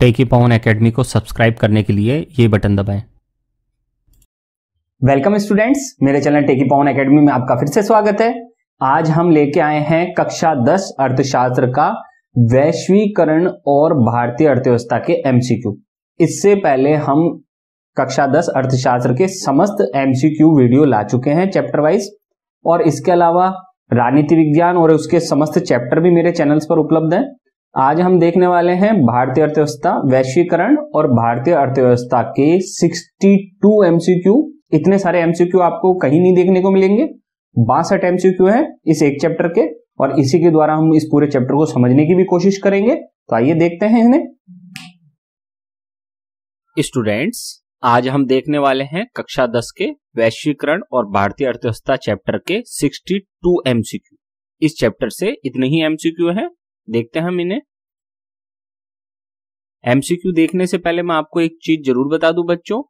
टेकी Pawan academy को subscribe करने के लिए ये बटन दबाएं वेलकम स्टूडेंट्स मेरे चैनल टेकी पवन एकेडमी में आपका फिर से स्वागत है आज हम लेके आए हैं कक्षा 10 अर्थशास्त्र का वैश्वीकरण और भारतीय अर्थव्यवस्था के एमसीक्यू इससे पहले हम कक्षा 10 अर्थशास्त्र के समस्त एमसीक्यू वीडियो ला चुके हैं चैप्टर वाइज और इसके अलावा राजनीति विज्ञान और उसके समस्त चैप्टर भी मेरे चैनल्स पर उपलब्ध हैं आज हम देखने वाले हैं भारतीय अर्थव्यवस्था वैश्वीकरण और भारतीय अर्थव्यवस्था के 62 एमसीक्यू इतने सारे एमसीक्यू आपको कहीं नहीं देखने को मिलेंगे बासठ एमसीक्यू है इस एक चैप्टर के और इसी के द्वारा हम इस पूरे चैप्टर को समझने की भी कोशिश करेंगे तो आइए देखते हैं इन्हें स्टूडेंट्स आज हम देखने वाले हैं कक्षा दस के वैश्वीकरण और भारतीय अर्थव्यवस्था चैप्टर के 62 एमसीक्यू इस चैप्टर से इतने ही एमसीक्यू हैं देखते हैं हम इन्हें एमसीक्यू देखने से पहले मैं आपको एक चीज जरूर बता दूं बच्चों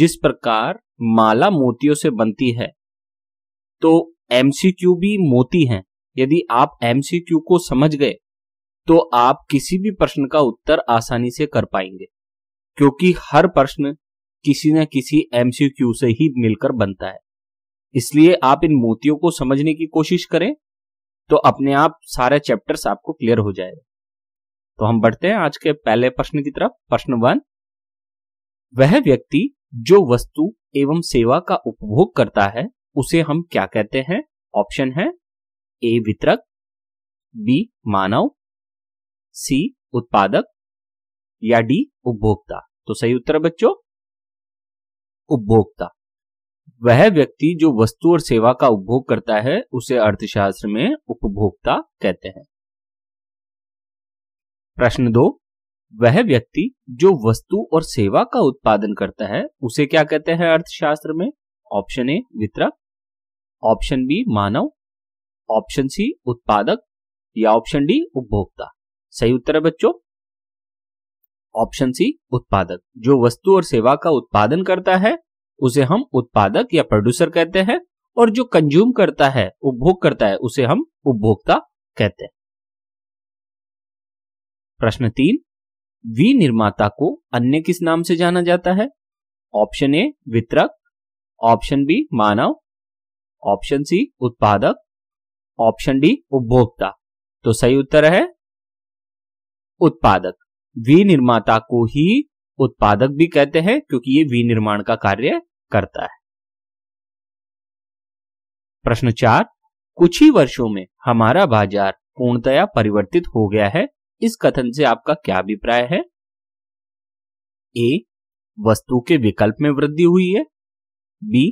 जिस प्रकार माला मोतियों से बनती है तो एमसीक्यू भी मोती हैं यदि आप एमसीक्यू को समझ गए तो आप किसी भी प्रश्न का उत्तर आसानी से कर पाएंगे क्योंकि हर प्रश्न किसी न किसी एमसीक्यू से ही मिलकर बनता है इसलिए आप इन मोतियों को समझने की कोशिश करें तो अपने आप सारे चैप्टर्स आपको क्लियर हो जाएगा तो हम बढ़ते हैं आज के पहले प्रश्न की तरफ प्रश्न वन वह व्यक्ति जो वस्तु एवं सेवा का उपभोग करता है उसे हम क्या कहते हैं ऑप्शन है ए वितरक बी मानव सी उत्पादक या डी उपभोक्ता तो सही उत्तर बच्चों उपभोक्ता वह व्यक्ति जो वस्तु और सेवा का उपभोग करता है उसे अर्थशास्त्र में उपभोक्ता कहते हैं प्रश्न दो वह व्यक्ति जो वस्तु और सेवा का उत्पादन करता है उसे क्या कहते हैं अर्थशास्त्र में ऑप्शन ए वितरक ऑप्शन बी मानव ऑप्शन सी उत्पादक या ऑप्शन डी उपभोक्ता सही उत्तर है बच्चों ऑप्शन सी उत्पादक जो वस्तु और सेवा का उत्पादन करता है उसे हम उत्पादक या प्रोड्यूसर कहते हैं और जो कंज्यूम करता है उपभोग करता है उसे हम उपभोक्ता कहते हैं प्रश्न तीन विनिर्माता को अन्य किस नाम से जाना जाता है ऑप्शन ए वितरक ऑप्शन बी मानव ऑप्शन सी उत्पादक ऑप्शन डी उपभोक्ता तो सही उत्तर है उत्पादक विनिर्माता को ही उत्पादक भी कहते हैं क्योंकि ये विनिर्माण का कार्य करता है प्रश्न चार कुछ ही वर्षों में हमारा बाजार पूर्णतया परिवर्तित हो गया है इस कथन से आपका क्या अभिप्राय है ए वस्तु के विकल्प में वृद्धि हुई है बी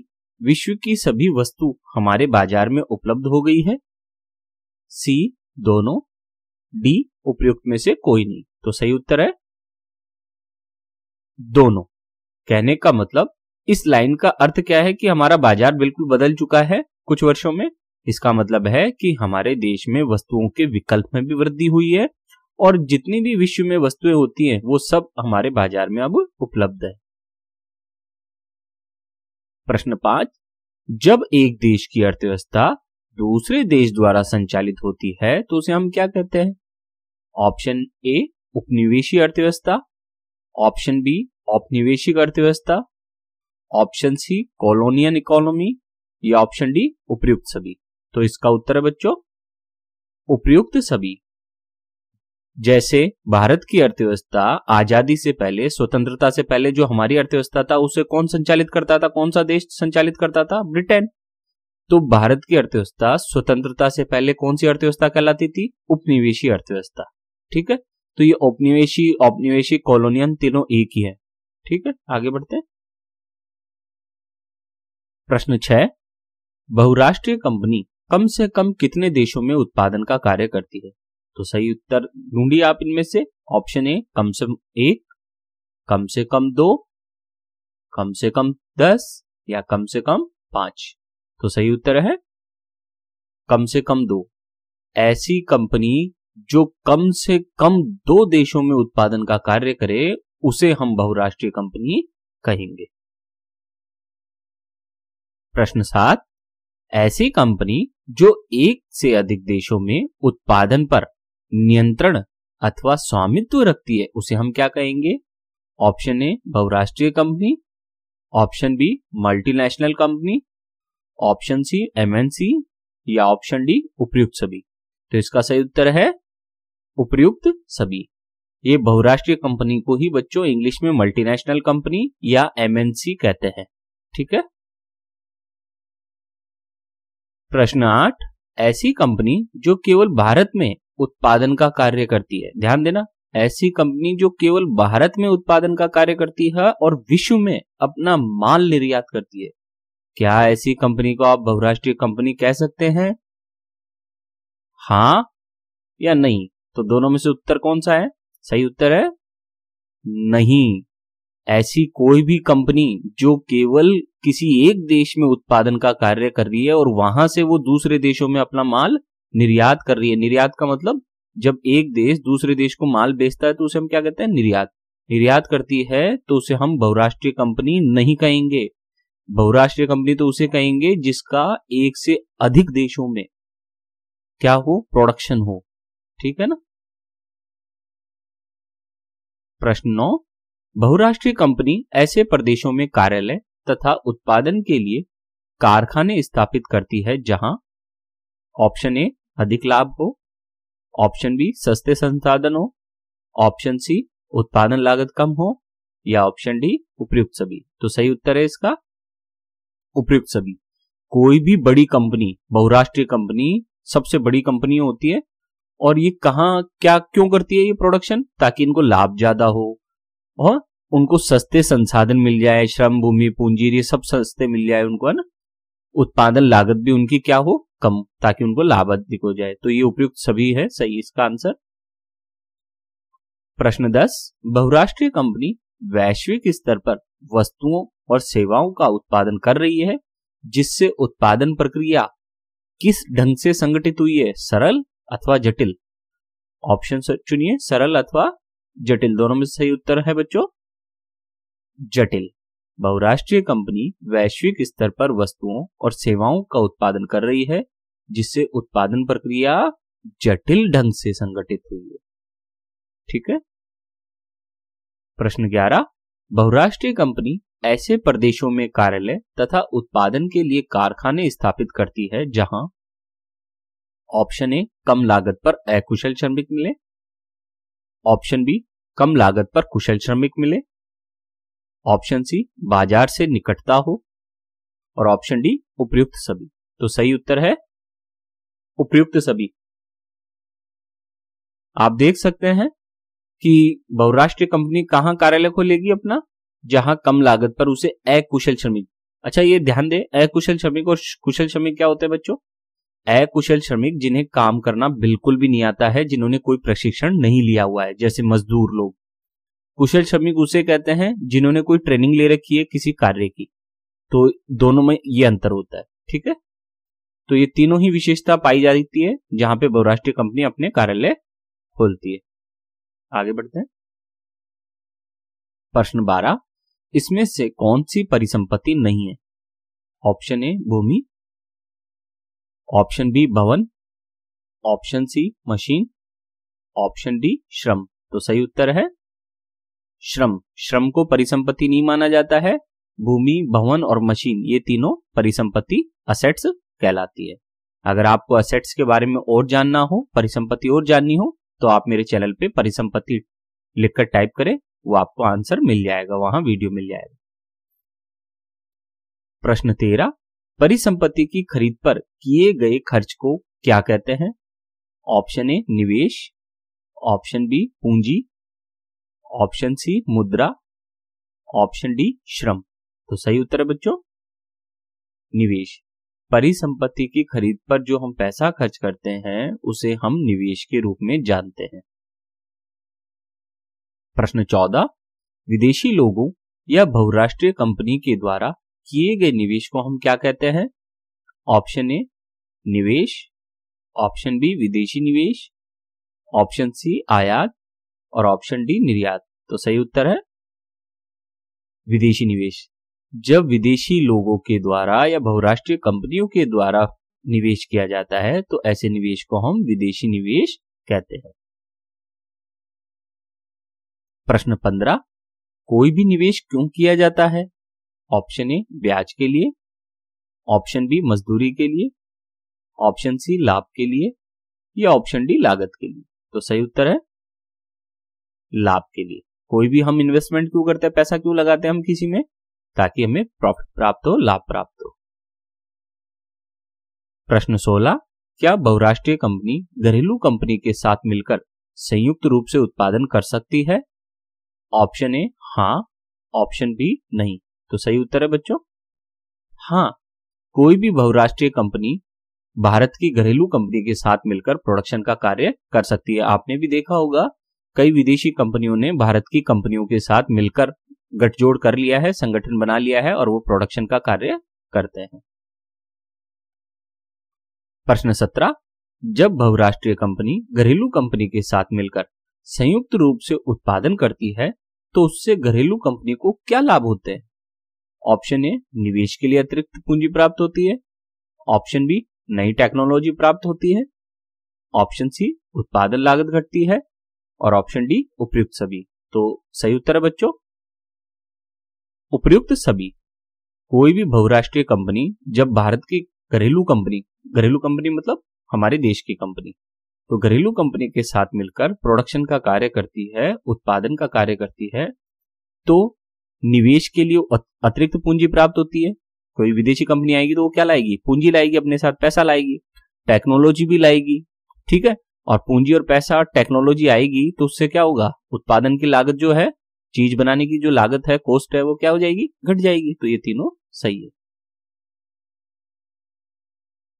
विश्व की सभी वस्तु हमारे बाजार में उपलब्ध हो गई है सी दोनों डी उपयुक्त में से कोई नहीं तो सही उत्तर है दोनों कहने का मतलब इस लाइन का अर्थ क्या है कि हमारा बाजार बिल्कुल बदल चुका है कुछ वर्षों में इसका मतलब है कि हमारे देश में वस्तुओं के विकल्प में भी वृद्धि हुई है और जितनी भी विश्व में वस्तुएं होती हैं वो सब हमारे बाजार में अब उपलब्ध है प्रश्न पांच जब एक देश की अर्थव्यवस्था दूसरे देश द्वारा संचालित होती है तो उसे हम क्या कहते हैं ऑप्शन ए उपनिवेशी अर्थव्यवस्था ऑप्शन बी औपनिवेशिक अर्थव्यवस्था ऑप्शन सी कॉलोनियन इकोनॉमी या ऑप्शन डी उपयुक्त सभी तो इसका उत्तर है बच्चों उपयुक्त सभी जैसे भारत की अर्थव्यवस्था आजादी से पहले स्वतंत्रता से पहले जो हमारी अर्थव्यवस्था था उसे कौन संचालित करता था कौन सा देश संचालित करता था ब्रिटेन तो भारत की अर्थव्यवस्था स्वतंत्रता से पहले कौन सी अर्थव्यवस्था कहलाती थी उपनिवेशी अर्थव्यवस्था ठीक है तो ये औपनिवेशी औपनिवेशी कॉलोनियन तीनों एक ही है ठीक है आगे बढ़ते हैं प्रश्न छह बहुराष्ट्रीय कंपनी कम से कम कितने देशों में उत्पादन का कार्य करती है तो सही उत्तर ढूंढिए आप इनमें से ऑप्शन ए कम से कम एक कम से कम दो कम से कम दस या कम से कम पांच तो सही उत्तर है कम से कम दो ऐसी कंपनी जो कम से कम दो देशों में उत्पादन का कार्य करे उसे हम बहुराष्ट्रीय कंपनी कहेंगे प्रश्न सात ऐसी कंपनी जो एक से अधिक देशों में उत्पादन पर नियंत्रण अथवा स्वामित्व रखती है उसे हम क्या कहेंगे ऑप्शन ए बहुराष्ट्रीय company option B multinational company option C MNC या ऑप्शन डी उपयुक्त सभी तो इसका सही उत्तर है उपयुक्त सभी ये बहुराष्ट्रीय कंपनी को ही बच्चों इंग्लिश में मल्टीनेशनल कंपनी या एमएनसी कहते हैं ठीक है प्रश्न आठ ऐसी कंपनी जो केवल भारत में उत्पादन का कार्य करती है ध्यान देना ऐसी कंपनी जो केवल भारत में उत्पादन का कार्य करती है और विश्व में अपना माल निर्यात करती है क्या ऐसी कंपनी को आप बहुराष्ट्रीय कंपनी कह सकते हैं हाँ या नहीं तो दोनों में से उत्तर कौन सा है सही उत्तर है नहीं ऐसी कोई भी कंपनी जो केवल किसी एक देश में उत्पादन का कार्य कर रही है और वहां से वो दूसरे देशों में अपना माल निर्यात कर रही है निर्यात का मतलब जब एक देश दूसरे देश को माल बेचता है तो उसे हम क्या कहते हैं निर्यात निर्यात करती है तो उसे हम बहुराष्ट्रीय कंपनी नहीं कहेंगे बहुराष्ट्रीय कंपनी तो उसे कहेंगे जिसका एक से अधिक देशों में क्या हो प्रोडक्शन हो ठीक है ना प्रश्न नौ बहुराष्ट्रीय कंपनी ऐसे प्रदेशों में कार्यालय तथा उत्पादन के लिए कारखाने स्थापित करती है जहां ऑप्शन ए अधिक लाभ हो ऑप्शन बी सस्ते संसाधन हो ऑप्शन सी उत्पादन लागत कम हो या ऑप्शन डी उपयुक्त सभी तो सही उत्तर है इसका उपयुक्त सभी कोई भी बड़ी कंपनी बहुराष्ट्रीय कंपनी सबसे बड़ी कंपनी होती है और ये कहा क्या क्यों करती है ये प्रोडक्शन ताकि इनको लाभ ज्यादा हो और उनको सस्ते संसाधन मिल जाए श्रम भूमि पूंजी ये सब सस्ते मिल जाए उनको है ना उत्पादन लागत भी उनकी क्या हो कम ताकि उनको लाभ अधिक हो जाए तो ये उपयुक्त सभी है सही इसका आंसर प्रश्न दस बहुराष्ट्रीय कंपनी वैश्विक स्तर पर वस्तुओं और सेवाओं का उत्पादन कर रही है जिससे उत्पादन प्रक्रिया किस ढंग से संगठित हुई है सरल अथवा जटिल ऑप्शन चुनिए सरल अथवा जटिल दोनों में सही उत्तर है बच्चों जटिल बहुराष्ट्रीय कंपनी वैश्विक स्तर पर वस्तुओं और सेवाओं का उत्पादन कर रही है जिससे उत्पादन प्रक्रिया जटिल ढंग से संगठित हुई है ठीक है प्रश्न ग्यारह बहुराष्ट्रीय कंपनी ऐसे प्रदेशों में कार्यालय तथा उत्पादन के लिए कारखाने स्थापित करती है जहां ऑप्शन ए कम लागत पर अकुशल श्रमिक मिले ऑप्शन बी कम लागत पर कुशल श्रमिक मिले ऑप्शन सी बाजार से निकटता हो और ऑप्शन डी उपयुक्त सभी तो सही उत्तर है उपयुक्त सभी आप देख सकते हैं कि बहुराष्ट्रीय कंपनी कहां कार्यालय खोलेगी अपना जहां कम लागत पर उसे अकुशल श्रमिक अच्छा ये ध्यान दे अकुशल श्रमिक और कुशल श्रमिक क्या होते हैं बच्चों अकुशल श्रमिक जिन्हें काम करना बिल्कुल भी नहीं आता है जिन्होंने कोई प्रशिक्षण नहीं लिया हुआ है जैसे मजदूर लोग कुशल श्रमिक उसे कहते हैं जिन्होंने कोई ट्रेनिंग ले रखी है किसी कार्य की तो दोनों में ये अंतर होता है ठीक है तो ये तीनों ही विशेषता पाई जाती है जहां पे बहुराष्ट्रीय कंपनी अपने कार्यालय खोलती है आगे बढ़ते हैं प्रश्न बारह इसमें से कौन सी परिसंपत्ति नहीं है ऑप्शन ए भूमि ऑप्शन बी भवन option C machine option D श्रम तो सही उत्तर है श्रम श्रम को परिसंपत्ति नहीं माना जाता है भूमि भवन और मशीन ये तीनों परिसंपत्ति असेट्स कहलाती है अगर आपको असेट्स के बारे में और जानना हो परिसंपत्ति और जाननी हो तो आप मेरे चैनल पे परिसंपत्ति लिखकर टाइप करें वो आपको आंसर मिल जाएगा वहां वीडियो मिल जाएगा प्रश्न तेरह परिसंपत्ति की खरीद पर किए गए खर्च को क्या कहते हैं ऑप्शन ए निवेश ऑप्शन बी पूंजी ऑप्शन सी मुद्रा ऑप्शन डी श्रम तो सही उत्तर है बच्चों निवेश परिसंपत्ति की खरीद पर जो हम पैसा खर्च करते हैं उसे हम निवेश के रूप में जानते हैं प्रश्न चौदह विदेशी लोगों या बहुराष्ट्रीय कंपनी के द्वारा किए गए निवेश को हम क्या कहते हैं ऑप्शन ए निवेश ऑप्शन बी विदेशी निवेश ऑप्शन सी आयात और ऑप्शन डी निर्यात तो सही उत्तर है विदेशी निवेश जब विदेशी लोगों के द्वारा या बहुराष्ट्रीय कंपनियों के द्वारा निवेश किया जाता है तो ऐसे निवेश को हम विदेशी निवेश कहते हैं प्रश्न पंद्रह कोई भी निवेश क्यों किया जाता है ऑप्शन ए ब्याज के लिए ऑप्शन बी मजदूरी के लिए ऑप्शन सी लाभ के लिए या ऑप्शन डी लागत के लिए तो सही उत्तर है लाभ के लिए कोई भी हम इन्वेस्टमेंट क्यों करते हैं पैसा क्यों लगाते हैं हम किसी में ताकि हमें प्रॉफिट प्राप्त हो लाभ प्राप्त हो प्रश्न सोलह क्या बहुराष्ट्रीय कंपनी घरेलू कंपनी के साथ मिलकर संयुक्त रूप से उत्पादन कर सकती है ऑप्शन ए हाँ ऑप्शन बी नहीं तो सही उत्तर है बच्चों हाँ कोई भी बहुराष्ट्रीय कंपनी भारत की घरेलू कंपनी के साथ मिलकर प्रोडक्शन का कार्य कर सकती है आपने भी देखा होगा कई विदेशी कंपनियों ने भारत की कंपनियों के साथ मिलकर गठजोड़ कर लिया है संगठन बना लिया है और वो प्रोडक्शन का कार्य करते हैं प्रश्न सत्रह जब बहुराष्ट्रीय कंपनी घरेलू कंपनी के साथ मिलकर संयुक्त रूप से उत्पादन करती है तो उससे घरेलू कंपनी को क्या लाभ होते हैं ऑप्शन ए निवेश के लिए अतिरिक्त पूंजी प्राप्त होती है ऑप्शन बी नई टेक्नोलॉजी प्राप्त होती है ऑप्शन सी उत्पादन लागत घटती है और ऑप्शन डी उपयुक्त सभी तो सही उत्तर है बच्चों उपयुक्त सभी कोई भी बहुराष्ट्रीय कंपनी जब भारत की घरेलू कंपनी घरेलू कंपनी मतलब हमारे देश की कंपनी तो घरेलू कंपनी के साथ मिलकर प्रोडक्शन का कार्य करती है उत्पादन का कार्य करती है तो निवेश के लिए अतिरिक्त पूंजी प्राप्त होती है कोई विदेशी कंपनी आएगी तो वो क्या लाएगी पूंजी लाएगी अपने साथ पैसा लाएगी टेक्नोलॉजी भी लाएगी ठीक है और पूंजी और पैसा टेक्नोलॉजी आएगी तो उससे क्या होगा उत्पादन की लागत जो है चीज बनाने की जो लागत है कॉस्ट है वो क्या हो जाएगी घट जाएगी तो ये तीनों सही है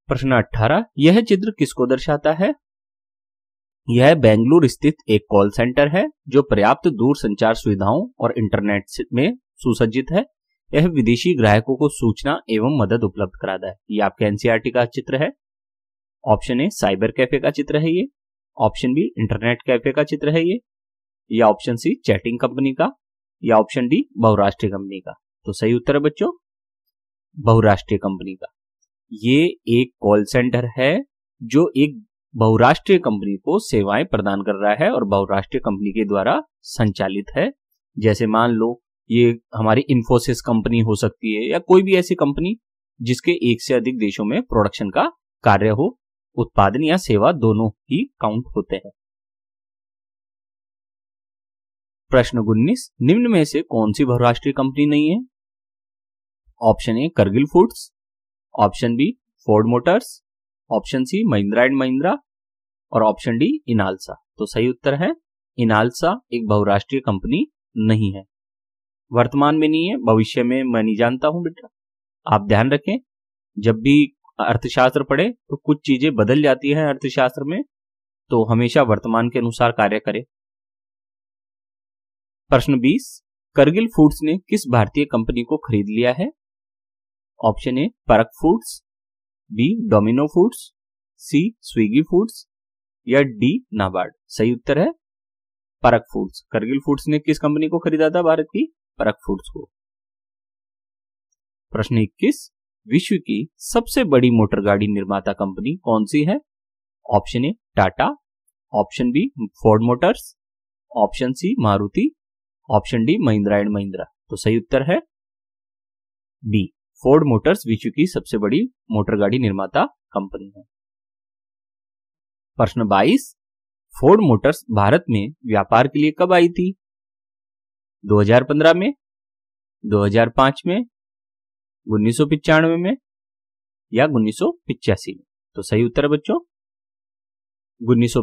प्रश्न अठारह यह चित्र किसको दर्शाता है यह बेंगलुरु स्थित एक कॉल सेंटर है जो पर्याप्त दूर संचार सुविधाओं और इंटरनेट में सुसज्जित है यह विदेशी ग्राहकों को सूचना एवं मदद उपलब्ध कराता है ये आपके एनसीआरटी e का चित्र है ऑप्शन ए साइबर कैफे का चित्र है ये ऑप्शन बी इंटरनेट कैफे का चित्र है ये या ऑप्शन सी चैटिंग कंपनी का या ऑप्शन डी बहुराष्ट्रीय कंपनी का तो सही उत्तर है बच्चों बहुराष्ट्रीय कंपनी का ये एक कॉल सेंटर है जो एक बहुराष्ट्रीय कंपनी को सेवाएं प्रदान कर रहा है और बहुराष्ट्रीय कंपनी के द्वारा संचालित है जैसे मान लो ये हमारी इंफोसिस कंपनी हो सकती है या कोई भी ऐसी कंपनी जिसके एक से अधिक देशों में प्रोडक्शन का कार्य हो उत्पादन या सेवा दोनों ही काउंट होते हैं प्रश्न उन्नीस निम्न में से कौन सी बहुराष्ट्रीय कंपनी नहीं है option A Cargill Foods option B Ford Motors option C Mahindra and Mahindra और ऑप्शन डी इनालसा तो सही उत्तर है इनालसा एक बहुराष्ट्रीय कंपनी नहीं है वर्तमान में नहीं है भविष्य में मैं नहीं जानता हूं बेटा आप ध्यान रखें जब भी अर्थशास्त्र पढ़े तो कुछ चीजें बदल जाती हैं अर्थशास्त्र में तो हमेशा वर्तमान के अनुसार कार्य करें प्रश्न बीस करगिल फूड्स ने किस भारतीय कंपनी को खरीद लिया है ऑप्शन ए परक Foods B Domino Foods C Swiggy Foods या डी नाबार्ड सही उत्तर है परक फूड्स करगिल फूड्स ने किस कंपनी को खरीदा था भारत की परक फूड्स को प्रश्न इक्कीस विश्व की सबसे बड़ी मोटर गाड़ी निर्माता कंपनी कौन सी है option A Tata option B Ford Motors option C Maruti option D Mahindra and Mahindra तो सही उत्तर है बी फोर्ड मोटर्स विश्व की सबसे बड़ी मोटर गाड़ी निर्माता कंपनी है प्रश्न 22 फोर्ड मोटर्स भारत में व्यापार के लिए कब आई थी 2015 में 2005 में उन्नीस में या उन्नीस में तो सही उत्तर बच्चों उन्नीस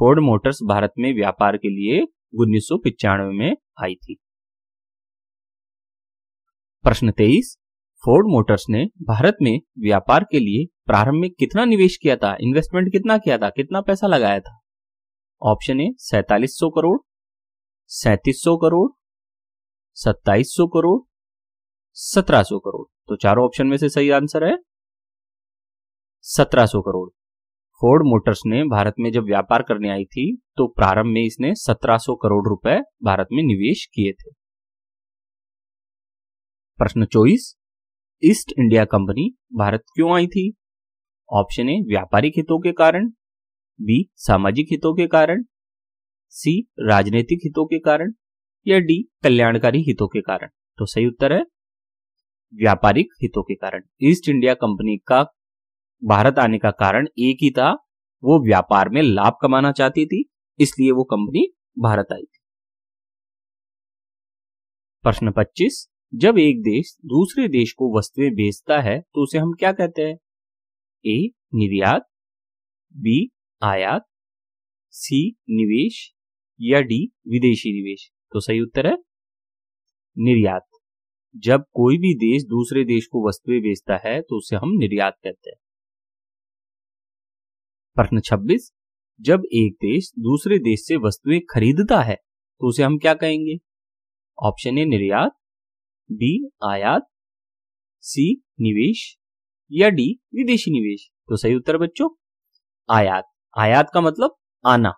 फोर्ड मोटर्स भारत में व्यापार के लिए उन्नीस में आई थी प्रश्न तेईस फोर्ड मोटर्स ने भारत में व्यापार के लिए प्रारंभ में कितना निवेश किया था इन्वेस्टमेंट कितना किया था कितना पैसा लगाया था ऑप्शन ए सैतालीस करोड़ सैतीस करोड़ सत्ताईस करोड़ सत्रह सो करोड़ तो चारों ऑप्शन में से सही आंसर है सत्रह सो करोड़ फोर्ड मोटर्स ने भारत में जब व्यापार करने आई थी तो प्रारंभ में इसने सत्रह सो करोड़ रुपए भारत में निवेश किए थे प्रश्न चौबीस ईस्ट इंडिया कंपनी भारत क्यों आई थी ऑप्शन ए व्यापारिक हितों के कारण बी सामाजिक हितों के कारण सी राजनीतिक हितों के कारण या डी कल्याणकारी हितों के कारण तो सही उत्तर है व्यापारिक हितों के कारण ईस्ट इंडिया कंपनी का भारत आने का कारण एक ही था वो व्यापार में लाभ कमाना चाहती थी इसलिए वो कंपनी भारत आई थी प्रश्न 25 जब एक देश दूसरे देश को वस्तुएं बेचता है तो उसे हम क्या कहते हैं ए निर्यात बी आयात सी निवेश या डी विदेशी निवेश तो सही उत्तर है निर्यात जब कोई भी देश दूसरे देश को वस्तुएं बेचता है तो उसे हम निर्यात कहते हैं प्रश्न 26 जब एक देश दूसरे देश से वस्तुएं खरीदता है तो उसे हम क्या कहेंगे ऑप्शन ए निर्यात बी आयात सी निवेश या डी विदेशी निवेश तो सही उत्तर बच्चों आयात आयात का मतलब आना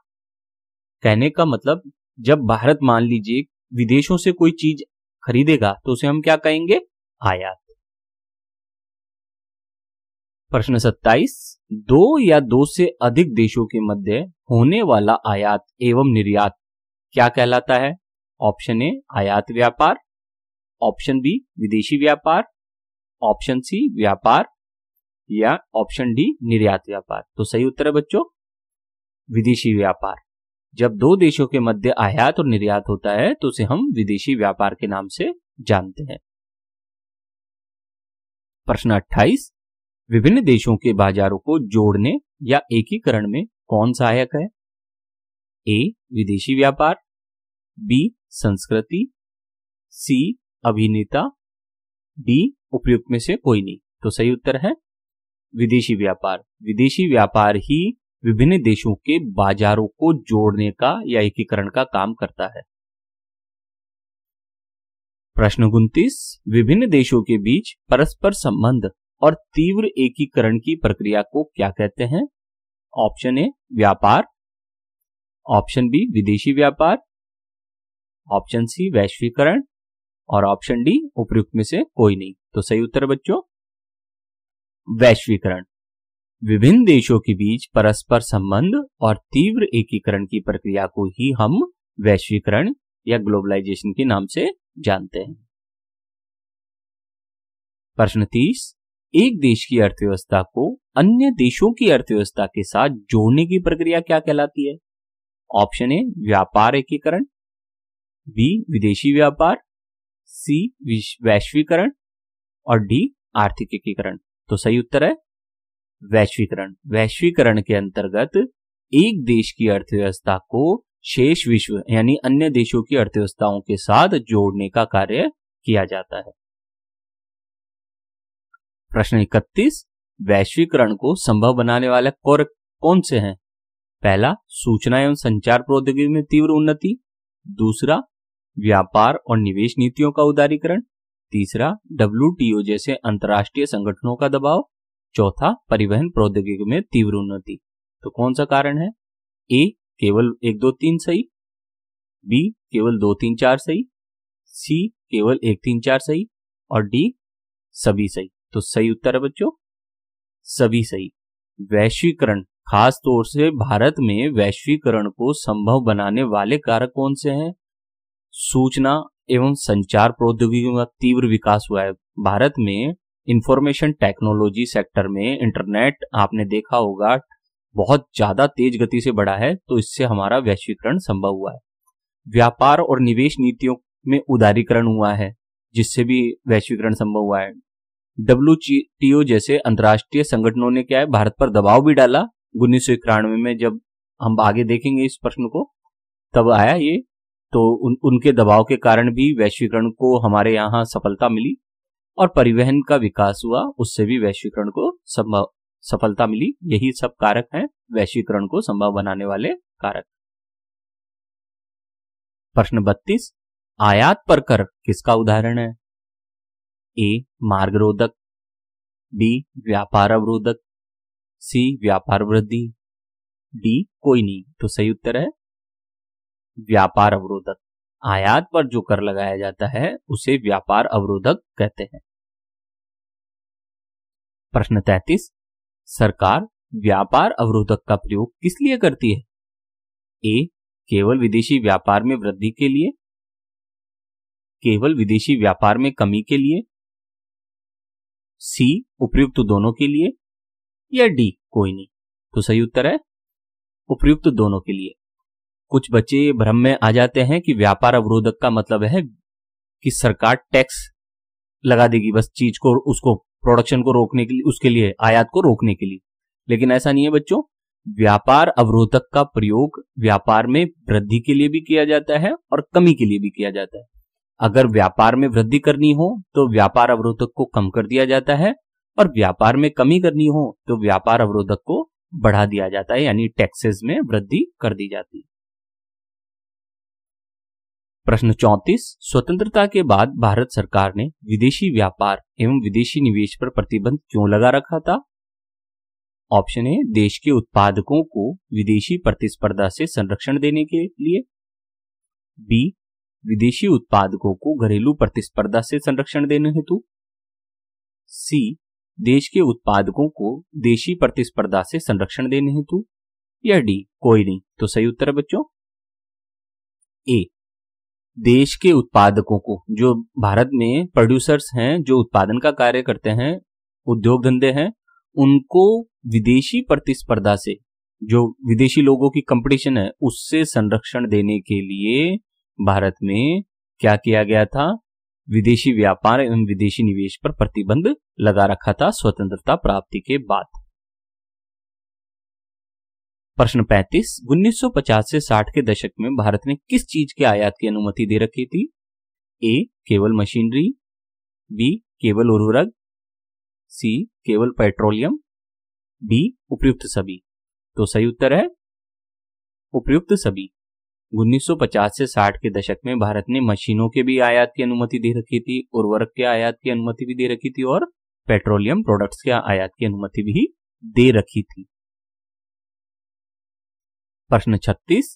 कहने का मतलब जब भारत मान लीजिए विदेशों से कोई चीज खरीदेगा तो उसे हम क्या कहेंगे आयात प्रश्न 27 दो या दो से अधिक देशों के मध्य होने वाला आयात एवं निर्यात क्या कहलाता है ऑप्शन ए आयात व्यापार ऑप्शन बी विदेशी व्यापार ऑप्शन सी व्यापार या ऑप्शन डी निर्यात व्यापार तो सही उत्तर है बच्चों विदेशी व्यापार जब दो देशों के मध्य आयात और निर्यात होता है तो उसे हम विदेशी व्यापार के नाम से जानते हैं प्रश्न अट्ठाईस विभिन्न देशों के बाजारों को जोड़ने या एकीकरण में कौन सहायक है ए विदेशी व्यापार बी संस्कृति सी अभिनेता डी उपयुक्त में से कोई नहीं तो सही उत्तर है विदेशी व्यापार विदेशी व्यापार ही विभिन्न देशों के बाजारों को जोड़ने का या एकीकरण का काम करता है प्रश्न उन्तीस विभिन्न देशों के बीच परस्पर संबंध और तीव्र एकीकरण की प्रक्रिया को क्या कहते हैं ऑप्शन ए व्यापार ऑप्शन बी विदेशी व्यापार ऑप्शन सी वैश्वीकरण और ऑप्शन डी उपयुक्त में से कोई नहीं तो सही उत्तर बच्चों वैश्वीकरण विभिन्न देशों के बीच परस्पर संबंध और तीव्र एकीकरण की प्रक्रिया को ही हम वैश्वीकरण या ग्लोबलाइजेशन के नाम से जानते हैं प्रश्न तीस एक देश की अर्थव्यवस्था को अन्य देशों की अर्थव्यवस्था के साथ जोड़ने की प्रक्रिया क्या कहलाती है ऑप्शन ए व्यापार एकीकरण बी विदेशी व्यापार सी वैश्वीकरण और डी आर्थिक एकीकरण तो सही उत्तर है वैश्वीकरण वैश्वीकरण के अंतर्गत एक देश की अर्थव्यवस्था को शेष विश्व यानी अन्य देशों की अर्थव्यवस्थाओं के साथ जोड़ने का कार्य किया जाता है प्रश्न इकतीस वैश्वीकरण को संभव बनाने वाले कौर कौन से हैं पहला सूचना एवं संचार प्रौद्योगिकी में तीव्र उन्नति दूसरा व्यापार और निवेश नीतियों का उदारीकरण तीसरा डब्ल्यू जैसे अंतर्राष्ट्रीय संगठनों का दबाव चौथा परिवहन प्रौद्योगिकी में तीव्र उन्नति तो कौन सा कारण है ए केवल एक दो तीन सही बी केवल दो तीन चार सही सी केवल एक तीन चार सही और डी सभी सही तो सही उत्तर है बच्चों सभी सही वैश्वीकरण खास तौर से भारत में वैश्वीकरण को संभव बनाने वाले कारक कौन से हैं सूचना एवं संचार प्रौद्योगिकी का तीव्र विकास हुआ है भारत में इंफॉर्मेशन टेक्नोलॉजी सेक्टर में इंटरनेट आपने देखा होगा बहुत ज्यादा तेज गति से बढ़ा है तो इससे हमारा वैश्वीकरण संभव हुआ है व्यापार और निवेश नीतियों में उदारीकरण हुआ है जिससे भी वैश्वीकरण संभव हुआ है डब्ल्यू जैसे अंतर्राष्ट्रीय संगठनों ने क्या है भारत पर दबाव भी डाला उन्नीस में जब हम आगे देखेंगे इस प्रश्न को तब आया ये तो उन, उनके दबाव के कारण भी वैश्वीकरण को हमारे यहाँ सफलता मिली और परिवहन का विकास हुआ उससे भी वैश्वीकरण को संभव सफलता मिली यही सब कारक हैं वैश्वीकरण को संभव बनाने वाले कारक प्रश्न बत्तीस आयात पर कर किसका उदाहरण है ए मार्ग रोधक बी व्यापार अवरोधक सी व्यापार वृद्धि डी कोई नहीं तो सही उत्तर है व्यापार अवरोधक आयात पर जो कर लगाया जाता है उसे व्यापार अवरोधक कहते हैं प्रश्न तैतीस सरकार व्यापार अवरोधक का प्रयोग किस लिए करती है ए केवल विदेशी व्यापार में वृद्धि के लिए केवल विदेशी व्यापार में कमी के लिए सी उपयुक्त दोनों के लिए या डी कोई नहीं तो सही उत्तर है उपयुक्त दोनों के लिए कुछ बच्चे भ्रम में आ जाते हैं कि व्यापार अवरोधक का मतलब है कि सरकार टैक्स लगा देगी बस चीज को उसको प्रोडक्शन को रोकने के लिए उसके लिए आयात को रोकने के लिए लेकिन ऐसा नहीं है बच्चों व्यापार अवरोधक का प्रयोग व्यापार में वृद्धि के लिए भी किया जाता है और कमी के लिए भी किया जाता है अगर व्यापार में वृद्धि करनी हो तो व्यापार अवरोधक को कम कर दिया जाता है और व्यापार में कमी करनी हो तो व्यापार अवरोधक को बढ़ा दिया जाता है यानी टैक्सेस में वृद्धि कर दी जाती है प्रश्न चौतीस स्वतंत्रता के बाद भारत सरकार ने विदेशी व्यापार एवं विदेशी निवेश पर प्रतिबंध क्यों लगा रखा था ऑप्शन है देश के उत्पादकों को विदेशी प्रतिस्पर्धा से संरक्षण देने के लिए बी विदेशी उत्पादकों को घरेलू प्रतिस्पर्धा से संरक्षण देने हेतु सी देश के उत्पादकों को देशी प्रतिस्पर्धा से संरक्षण देने हेतु या डी कोई नहीं तो सही उत्तर बच्चों ए देश के उत्पादकों को जो भारत में प्रोड्यूसर्स हैं जो उत्पादन का कार्य करते हैं उद्योग धंधे हैं उनको विदेशी प्रतिस्पर्धा से जो विदेशी लोगों की कंपटीशन है उससे संरक्षण देने के लिए भारत में क्या किया गया था विदेशी व्यापार एवं विदेशी निवेश पर प्रतिबंध लगा रखा था स्वतंत्रता प्राप्ति के बाद प्रश्न 35 1950 से 60 के दशक में भारत ने किस चीज के आयात की अनुमति दे रखी थी ए केवल मशीनरी बी केवल उर्वरक सी केवल पेट्रोलियम बी उपयुक्त सभी तो सही उत्तर है उपयुक्त सभी 1950 से 60 के दशक में भारत ने मशीनों के भी आयात की अनुमति दे रखी थी उर्वरक के आयात की अनुमति भी दे रखी थी और पेट्रोलियम प्रोडक्ट्स के आयात की अनुमति भी दे रखी थी प्रश्न छत्तीस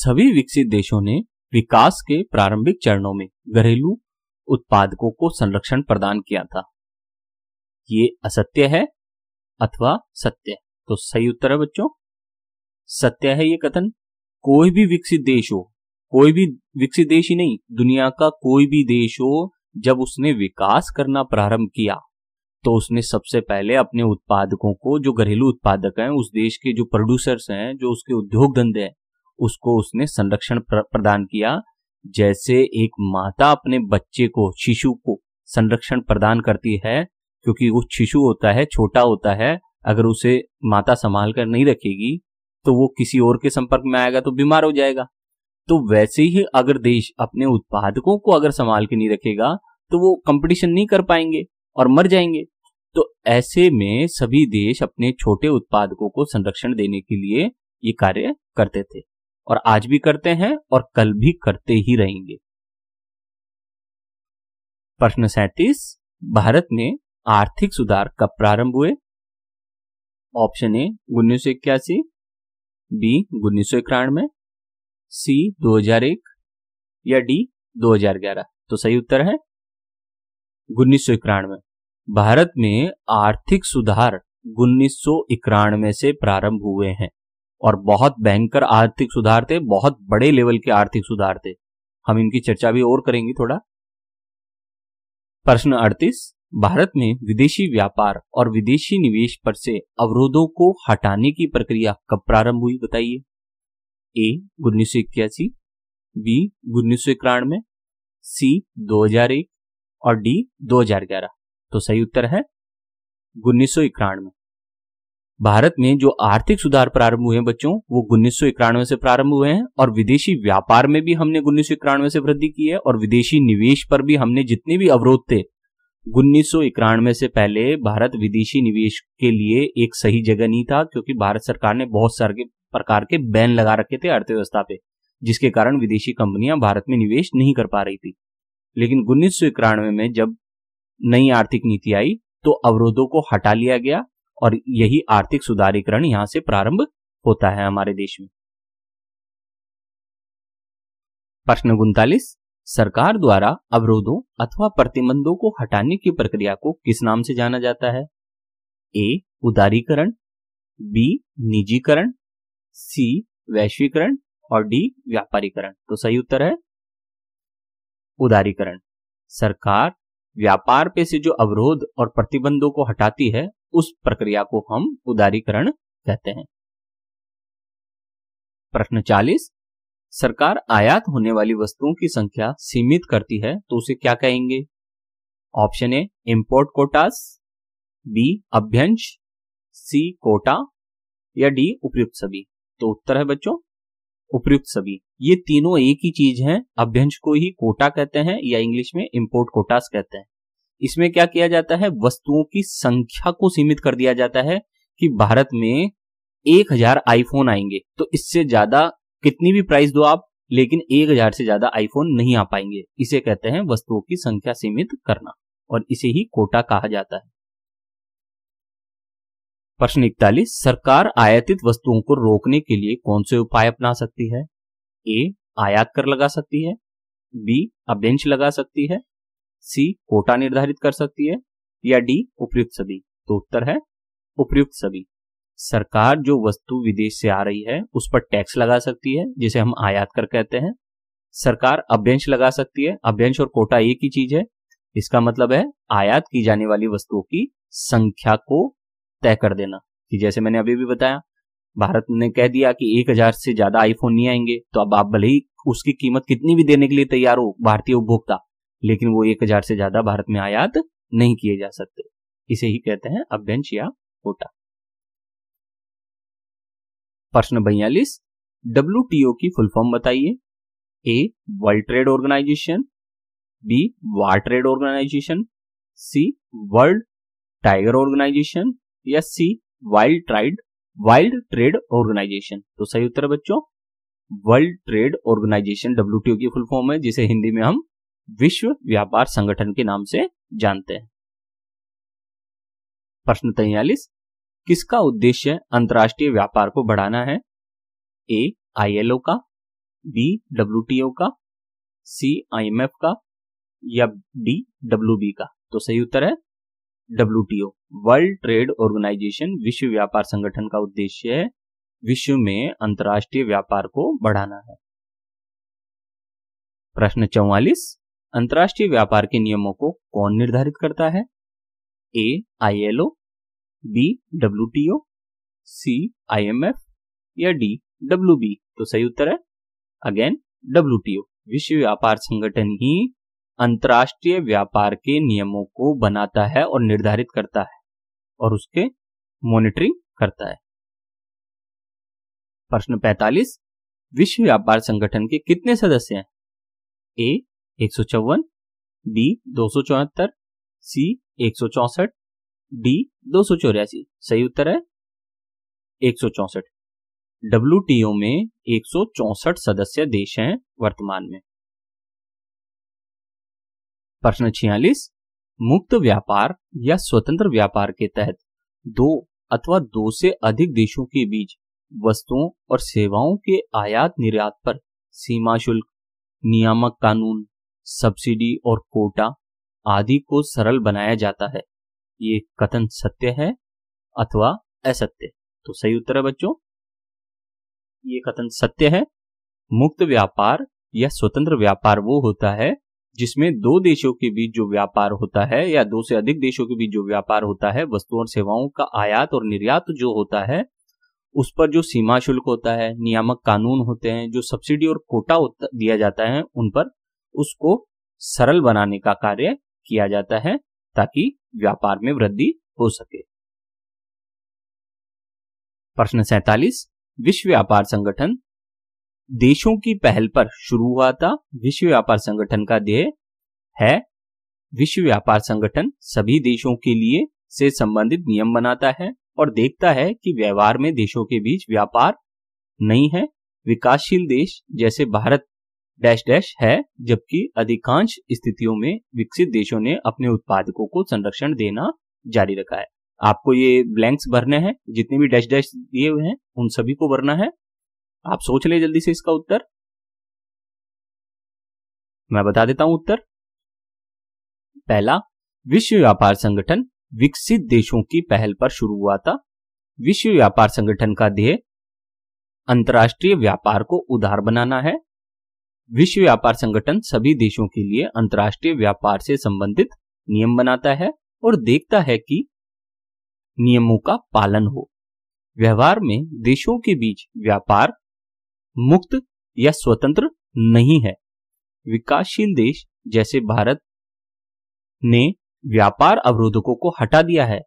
सभी विकसित देशों ने विकास के प्रारंभिक चरणों में घरेलू उत्पादकों को संरक्षण प्रदान किया था ये असत्य है अथवा सत्य तो सही उत्तर है बच्चों सत्य है ये कथन कोई भी विकसित देश हो कोई भी विकसित देश ही नहीं दुनिया का कोई भी देश हो जब उसने विकास करना प्रारंभ किया तो उसने सबसे पहले अपने उत्पादकों को जो घरेलू उत्पादक हैं उस देश के जो प्रोड्यूसर्स हैं जो उसके उद्योग धंधे हैं उसको उसने संरक्षण प्रदान किया जैसे एक माता अपने बच्चे को शिशु को संरक्षण प्रदान करती है क्योंकि वो शिशु होता है छोटा होता है अगर उसे माता संभाल कर नहीं रखेगी तो वो किसी और के संपर्क में आएगा तो बीमार हो जाएगा तो वैसे ही अगर देश अपने उत्पादकों को अगर संभाल के नहीं रखेगा तो वो कंपटीशन नहीं कर पाएंगे और मर जाएंगे तो ऐसे में सभी देश अपने छोटे उत्पादकों को संरक्षण देने के लिए ये कार्य करते थे और आज भी करते हैं और कल भी करते ही रहेंगे प्रश्न सैतीस भारत में आर्थिक सुधार कब प्रारंभ हुए ऑप्शन ए उन्नीस सौ इक्यासी बी उन्नीस सौ इक्यानवे सी 2001 या डी 2011 तो सही उत्तर है उन्नीस भारत में आर्थिक सुधार उन्नीस सौ से प्रारंभ हुए हैं और बहुत भयंकर आर्थिक सुधार थे बहुत बड़े लेवल के आर्थिक सुधार थे हम इनकी चर्चा भी और करेंगे थोड़ा प्रश्न अड़तीस भारत में विदेशी व्यापार और विदेशी निवेश पर से अवरोधों को हटाने की प्रक्रिया कब प्रारंभ हुई बताइए ए उन्नीस सौ इक्यासी बी उन्नीस सौ इक्यानवे सी दो हजार एक और डी 2011 तो सही उत्तर है उन्नीस इक्यानवे भारत में जो आर्थिक सुधार प्रारंभ हुए हैं बच्चों वो उन्नीस सौ से प्रारंभ हुए हैं और विदेशी व्यापार में भी हमने उन्नीस सौ से वृद्धि की है और विदेशी निवेश पर भी हमने जितने भी अवरोध थे उन्नीस सौ से पहले भारत विदेशी निवेश के लिए एक सही जगह नहीं था क्योंकि भारत सरकार ने बहुत सारे प्रकार के बैन लगा रखे थे अर्थव्यवस्था पे जिसके कारण विदेशी कंपनियां भारत में निवेश नहीं कर पा रही थी लेकिन उन्नीस में जब नई आर्थिक नीति आई तो अवरोधों को हटा लिया गया और यही आर्थिक सुधारीकरण यहां से प्रारंभ होता है हमारे देश में प्रश्न उनतालीस सरकार द्वारा अवरोधों अथवा प्रतिबंधों को हटाने की प्रक्रिया को किस नाम से जाना जाता है ए उदारीकरण बी निजीकरण सी वैश्वीकरण और डी व्यापारीकरण तो सही उत्तर है उदारीकरण सरकार व्यापार पे से जो अवरोध और प्रतिबंधों को हटाती है उस प्रक्रिया को हम उदारीकरण कहते हैं प्रश्न चालीस सरकार आयात होने वाली वस्तुओं की संख्या सीमित करती है तो उसे क्या कहेंगे option A import quotas B अभ्यंश सी कोटा या डी उपयुक्त सभी तो उत्तर है बच्चों उपयुक्त सभी ये तीनों एक ही चीज है अभ्यंश को ही कोटा कहते हैं या इंग्लिश में इम्पोर्ट कोटास कहते हैं इसमें क्या किया जाता है वस्तुओं की संख्या को सीमित कर दिया जाता है कि भारत में एक हजार आईफोन आएंगे तो इससे ज्यादा कितनी भी प्राइस दो आप लेकिन एक हजार से ज्यादा आईफोन नहीं आ पाएंगे इसे कहते हैं वस्तुओं की संख्या सीमित करना और इसे ही कोटा कहा जाता है प्रश्न इकतालीस सरकार आयातित वस्तुओं को रोकने के लिए कौन से उपाय अपना सकती है ए आयात कर लगा सकती है बी अबेंच लगा सकती है सी कोटा निर्धारित कर सकती है या डी उपयुक्त सभी तो उत्तर है उपयुक्त सभी सरकार जो वस्तु विदेश से आ रही है उस पर टैक्स लगा सकती है जिसे हम आयात कर कहते हैं सरकार अभ्यंश लगा सकती है अभ्यंश और कोटा एक ही चीज है इसका मतलब है आयात की जाने वाली वस्तुओं की संख्या को तय कर देना कि जैसे मैंने अभी भी बताया भारत ने कह दिया कि एक हजार से ज्यादा आईफोन नहीं आएंगे तो अब आप भले ही उसकी कीमत कितनी भी देने के लिए तैयार हो भारतीय उपभोक्ता लेकिन वो एक हजार से ज्यादा भारत में आयात नहीं किए जा सकते इसे ही कहते हैं अभ्यंश या कोटा प्रश्न बयालीस डब्ल्यू की फुल फॉर्म बताइए A world trade organization B war trade organization C world tiger organization S C wild trade world trade organization तो सही उत्तर बच्चों वर्ल्ड ट्रेड ऑर्गेनाइजेशन डब्ल्यू की फुल फॉर्म है जिसे हिंदी में हम विश्व व्यापार संगठन के नाम से जानते हैं प्रश्न तैयलीस किसका उद्देश्य अंतर्राष्ट्रीय व्यापार को बढ़ाना है ए आईएलओ का बी डब्ल्यू का सी आईएमएफ का या डी डब्ल्यू का तो सही उत्तर है ओ वर्ल्ड ट्रेड ऑर्गेनाइजेशन विश्व व्यापार संगठन का उद्देश्य है विश्व में अंतर्राष्ट्रीय व्यापार को बढ़ाना है प्रश्न चौवालीस अंतर्राष्ट्रीय व्यापार के नियमों को कौन निर्धारित करता है A I L O B T O C I M F या डी डब्ल्यू बी तो सही उत्तर है अगेन टी ओ विश्व व्यापार संगठन ही अंतर्राष्ट्रीय व्यापार के नियमों को बनाता है और निर्धारित करता है और उसके मॉनिटरिंग करता है प्रश्न 45 विश्व व्यापार संगठन के कितने सदस्य हैं ए एक सौ चौवन बी दो सौ चौहत्तर सी एक सौ चौसठ डी दो सौ चौरासी सही उत्तर है एक सौ चौसठ में एक सौ चौसठ सदस्य देश हैं वर्तमान में प्रश्न छियालीस मुक्त व्यापार या स्वतंत्र व्यापार के तहत दो अथवा दो से अधिक देशों के बीच वस्तुओं और सेवाओं के आयात निर्यात पर सीमा शुल्क नियामक कानून सब्सिडी और कोटा आदि को सरल बनाया जाता है ये कथन सत्य है अथवा असत्य तो सही उत्तर है बच्चों ये कथन सत्य है मुक्त व्यापार या स्वतंत्र व्यापार वो होता है जिसमें दो देशों के बीच जो व्यापार होता है या दो से अधिक देशों के बीच जो व्यापार होता है वस्तुओं और सेवाओं का आयात और निर्यात जो होता है उस पर जो सीमा शुल्क होता है नियामक कानून होते हैं जो सब्सिडी और कोटा दिया जाता है उन पर उसको सरल बनाने का कार्य किया जाता है ताकि व्यापार में वृद्धि हो सके प्रश्न सैतालीस विश्व व्यापार संगठन देशों की पहल पर शुरू हुआ था विश्व व्यापार संगठन का ध्येय है विश्व व्यापार संगठन सभी देशों के लिए से संबंधित नियम बनाता है और देखता है कि व्यवहार में देशों के बीच व्यापार नहीं है विकासशील देश जैसे भारत डैश डैश है जबकि अधिकांश स्थितियों में विकसित देशों ने अपने उत्पादकों को संरक्षण देना जारी रखा है आपको ये ब्लैंक्स भरने हैं जितने भी डैश डैश दिए हुए हैं उन सभी को भरना है आप सोच ले जल्दी से इसका उत्तर मैं बता देता हूं उत्तर पहला विश्व व्यापार संगठन विकसित देशों की पहल पर शुरू हुआ था विश्व व्यापार संगठन का ध्येय अंतर्राष्ट्रीय व्यापार को उधार बनाना है विश्व व्यापार संगठन सभी देशों के लिए अंतर्राष्ट्रीय व्यापार से संबंधित नियम बनाता है और देखता है कि नियमों का पालन हो व्यवहार में देशों के बीच व्यापार मुक्त या स्वतंत्र नहीं है विकासशील देश जैसे भारत ने व्यापार अवरोधकों को हटा दिया है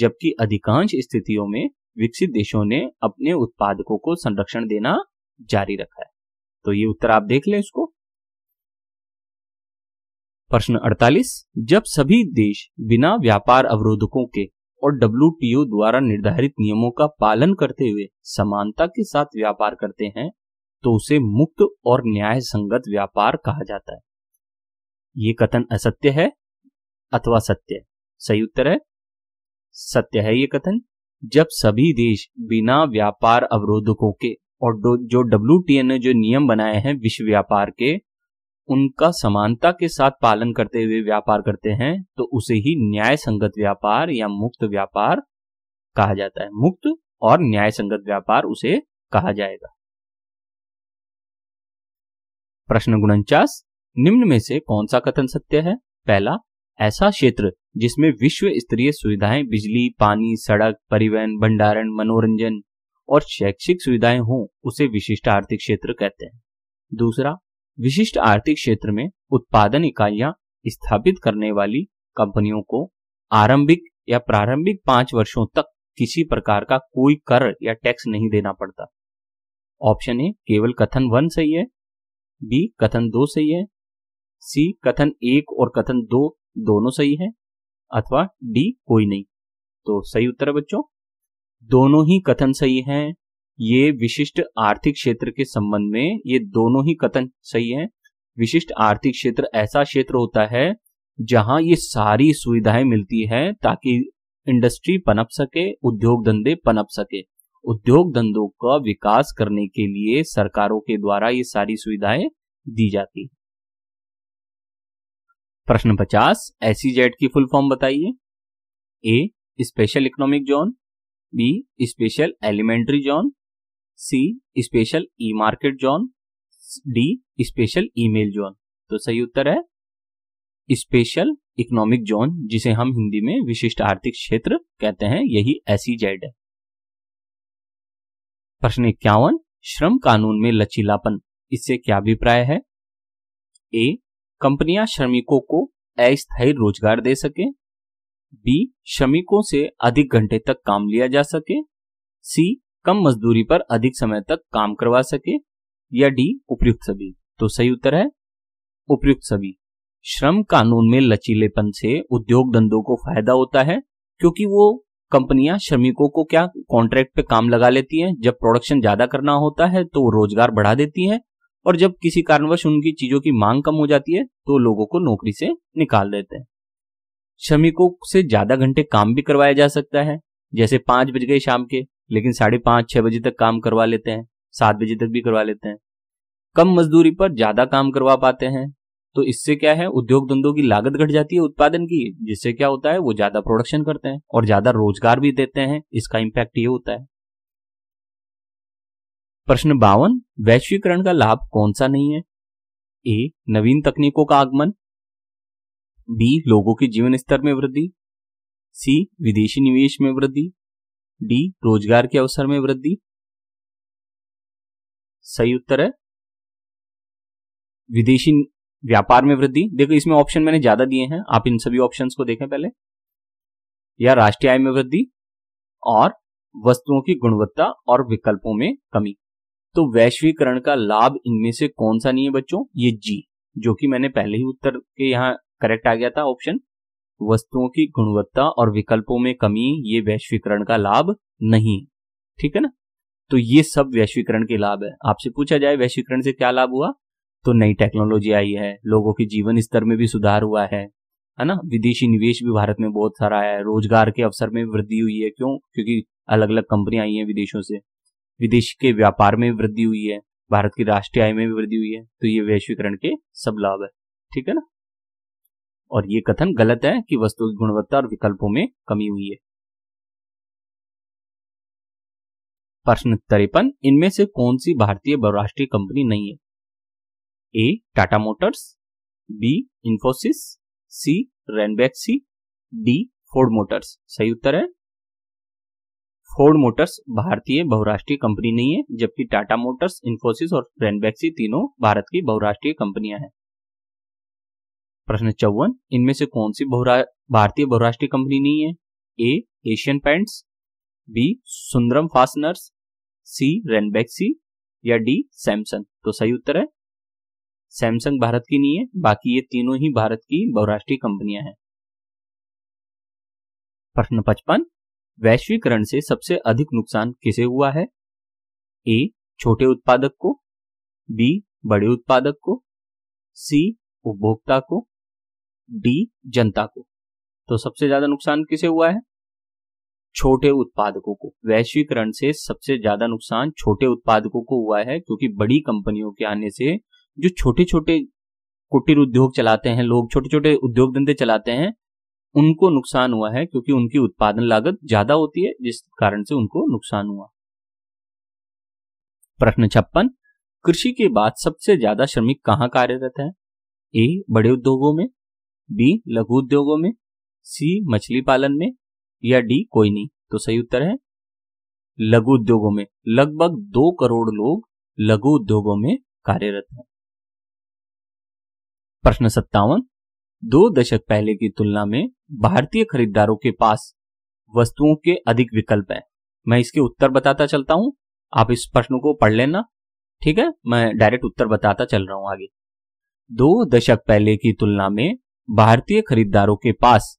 जबकि अधिकांश स्थितियों में विकसित देशों ने अपने उत्पादकों को संरक्षण देना जारी रखा है तो ये उत्तर आप देख लें इसको प्रश्न 48 जब सभी देश बिना व्यापार अवरोधकों के और डब्ल्यू द्वारा निर्धारित नियमों का पालन करते हुए समानता के साथ व्यापार करते हैं तो उसे मुक्त और न्याय संगत व्यापार कहा जाता है ये कथन असत्य है अथवा सत्य है सही उत्तर है सत्य है ये कथन जब सभी देश बिना व्यापार अवरोधकों के और जो डब्ल्यू ने जो नियम बनाए हैं विश्व व्यापार के उनका समानता के साथ पालन करते हुए व्यापार करते हैं तो उसे ही न्याय संगत व्यापार या मुक्त व्यापार कहा जाता है मुक्त और न्याय संगत व्यापार उसे कहा जाएगा प्रश्न गुणचास निम्न में से कौन सा कथन सत्य है पहला ऐसा क्षेत्र जिसमें विश्व स्तरीय सुविधाएं बिजली पानी सड़क परिवहन भंडारण मनोरंजन और शैक्षिक सुविधाएं हों उसे विशिष्ट आर्थिक क्षेत्र कहते हैं दूसरा विशिष्ट आर्थिक क्षेत्र में उत्पादन इकाइयां स्थापित करने वाली कंपनियों को आरंभिक या प्रारंभिक पांच वर्षों तक किसी प्रकार का कोई कर या टैक्स नहीं देना पड़ता ऑप्शन ए केवल कथन वन सही है बी कथन दो सही है सी कथन एक और कथन दो दोनों सही है अथवा डी कोई नहीं तो सही उत्तर है बच्चों दोनों ही कथन सही हैं ये विशिष्ट आर्थिक क्षेत्र के संबंध में ये दोनों ही कथन सही हैं विशिष्ट आर्थिक क्षेत्र ऐसा क्षेत्र होता है जहां ये सारी सुविधाएं मिलती हैं ताकि इंडस्ट्री पनप सके उद्योग धंधे पनप सके उद्योग धंधों का विकास करने के लिए सरकारों के द्वारा ये सारी सुविधाएं दी जाती प्रश्न पचास एसी जेड e की फुल फॉर्म बताइए A special economic zone B special elementary zone C special E market zone D special email zone तो सही उत्तर है स्पेशल इकोनॉमिक जोन जिसे हम हिंदी में विशिष्ट आर्थिक क्षेत्र कहते हैं यही एसी जेड e है प्रश्न इक्यावन श्रम कानून में लचीलापन इससे क्या अभिप्राय है ए कंपनियां श्रमिकों को अस्थायी रोजगार दे सके बी श्रमिकों से अधिक घंटे तक काम लिया जा सके सी कम मजदूरी पर अधिक समय तक काम करवा सके या डी उपयुक्त सभी तो सही उत्तर है उपयुक्त सभी श्रम कानून में लचीलेपन से उद्योग धंधों को फायदा होता है क्योंकि वो कंपनियां श्रमिकों को क्या कॉन्ट्रैक्ट पे काम लगा लेती हैं जब प्रोडक्शन ज्यादा करना होता है तो रोजगार बढ़ा देती हैं और जब किसी कारणवश उनकी चीजों की मांग कम हो जाती है तो लोगों को नौकरी से निकाल देते हैं श्रमिकों से ज्यादा घंटे काम भी करवाया जा सकता है जैसे पांच बज गए शाम के लेकिन साढ़े पांच छह बजे तक काम करवा लेते हैं सात बजे तक भी करवा लेते हैं कम मजदूरी पर ज्यादा काम करवा पाते हैं तो इससे क्या है उद्योग धंधों की लागत घट जाती है उत्पादन की जिससे क्या होता है वो ज्यादा प्रोडक्शन करते हैं और ज्यादा रोजगार भी देते हैं इसका इम्पैक्ट ये होता है प्रश्न बावन वैश्वीकरण का लाभ कौन सा नहीं है ए नवीन तकनीकों का आगमन बी लोगों के जीवन स्तर में वृद्धि सी विदेशी निवेश में वृद्धि डी रोजगार के अवसर में वृद्धि सही उत्तर है विदेशी व्यापार में वृद्धि देखो इसमें ऑप्शन मैंने ज्यादा दिए हैं आप इन सभी ऑप्शन को देखें पहले या राष्ट्रीय आय में वृद्धि और वस्तुओं की गुणवत्ता और विकल्पों में कमी तो वैश्वीकरण का लाभ इनमें से कौन सा नहीं है बच्चों ये जी जो कि मैंने पहले ही उत्तर के यहाँ करेक्ट आ गया था ऑप्शन वस्तुओं की गुणवत्ता और विकल्पों में कमी ये वैश्वीकरण का लाभ नहीं ठीक है ना तो ये सब वैश्वीकरण के लाभ है आपसे पूछा जाए वैश्वीकरण से क्या लाभ हुआ तो नई टेक्नोलॉजी आई है लोगों के जीवन स्तर में भी सुधार हुआ है है ना विदेशी निवेश भी भारत में बहुत सारा आया है रोजगार के अवसर में वृद्धि हुई है क्यों क्योंकि अलग अलग कंपनियां आई हैं विदेशों से विदेश के व्यापार में वृद्धि हुई है भारत की राष्ट्रीय आय में भी वृद्धि हुई है तो ये वैश्वीकरण के सब लाभ है ठीक है ना और ये कथन गलत है कि वस्तु की गुणवत्ता और विकल्पों में कमी हुई है प्रश्न तिरपन इनमें से कौन सी भारतीय बहुराष्ट्रीय कंपनी नहीं है A Tata Motors B Infosys C Ranbaxy D Ford Motors सही उत्तर है फोर्ड मोटर्स भारतीय बहुराष्ट्रीय कंपनी नहीं है जबकि टाटा मोटर्स इंफोसिस और रेनबैक्सी तीनों भारत की बहुराष्ट्रीय कंपनियां हैं प्रश्न चौवन इनमें से कौन सी बहुरा भारतीय बहुराष्ट्रीय कंपनी नहीं है A Asian Paints B Sundaram Fasteners C Ranbaxy या डी सैमसंग तो सही उत्तर है सैमसंग भारत की नहीं है बाकी ये तीनों ही भारत की बहुराष्ट्रीय कंपनियां हैं प्रश्न पचपन वैश्वीकरण से सबसे अधिक नुकसान किसे हुआ है ए छोटे उत्पादक को बी बड़े उत्पादक को सी उपभोक्ता को डी जनता को तो सबसे ज्यादा नुकसान किसे हुआ है छोटे उत्पादकों को वैश्वीकरण से सबसे ज्यादा नुकसान छोटे उत्पादकों को हुआ है क्योंकि बड़ी कंपनियों के आने से जो छोटे छोटे कुटीर उद्योग चलाते हैं लोग छोटे छोटे उद्योग धंधे चलाते हैं उनको नुकसान हुआ है क्योंकि उनकी उत्पादन लागत ज्यादा होती है जिस कारण से उनको नुकसान हुआ प्रश्न छप्पन कृषि के बाद सबसे ज्यादा श्रमिक कहाँ कार्यरत है ए बड़े उद्योगों में बी लघु उद्योगों में सी मछली पालन में या डी कोई नहीं तो सही उत्तर है लघु उद्योगों में लगभग दो करोड़ लोग लघु उद्योगों में कार्यरत हैं प्रश्न सत्तावन दो दशक पहले की तुलना में भारतीय खरीदारों के पास वस्तुओं के अधिक विकल्प हैं मैं इसके उत्तर बताता चलता हूं आप इस प्रश्न को पढ़ लेना ठीक है मैं डायरेक्ट उत्तर बताता चल रहा हूं आगे दो दशक पहले की तुलना में भारतीय खरीदारों के पास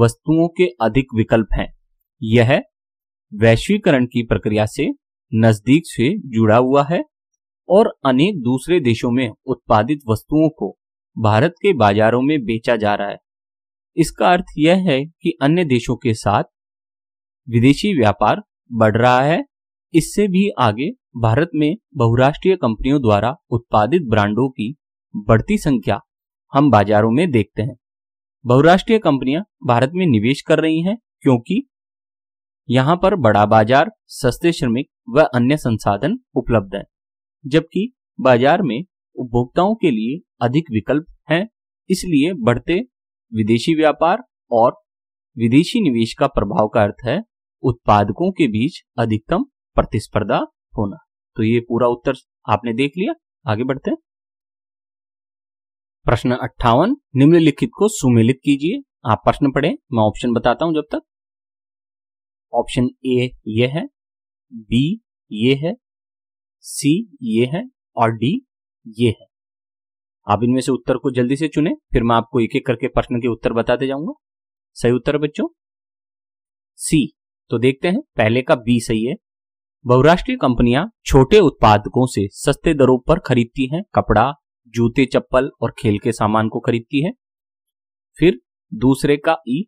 वस्तुओं के अधिक विकल्प हैं यह वैश्वीकरण की प्रक्रिया से नजदीक से जुड़ा हुआ है और अनेक दूसरे देशों में उत्पादित वस्तुओं को भारत के बाजारों में बेचा जा रहा है इसका अर्थ यह है कि अन्य देशों के साथ विदेशी व्यापार बढ़ रहा है इससे भी आगे भारत में बहुराष्ट्रीय कंपनियों द्वारा उत्पादित ब्रांडों की बढ़ती संख्या हम बाजारों में देखते हैं बहुराष्ट्रीय कंपनियां भारत में निवेश कर रही हैं क्योंकि यहाँ पर बड़ा बाजार सस्ते श्रमिक व अन्य संसाधन उपलब्ध है जबकि बाजार में उपभोक्ताओं के लिए अधिक विकल्प हैं इसलिए बढ़ते विदेशी व्यापार और विदेशी निवेश का प्रभाव का अर्थ है उत्पादकों के बीच अधिकतम प्रतिस्पर्धा होना तो ये पूरा उत्तर आपने देख लिया आगे बढ़ते हैं प्रश्न अट्ठावन निम्नलिखित को सुमेलित कीजिए आप प्रश्न पढ़ें मैं ऑप्शन बताता हूं जब तक ऑप्शन ए ये है बी ये है सी ये है और डी ये है आप इनमें से उत्तर को जल्दी से चुने फिर मैं आपको एक एक करके प्रश्न के उत्तर बताते जाऊंगा सही उत्तर बच्चों सी तो देखते हैं पहले का बी सही है बहुराष्ट्रीय कंपनियां छोटे उत्पादकों से सस्ते दरों पर खरीदती हैं कपड़ा जूते चप्पल और खेल के सामान को खरीदती है फिर दूसरे का ई e।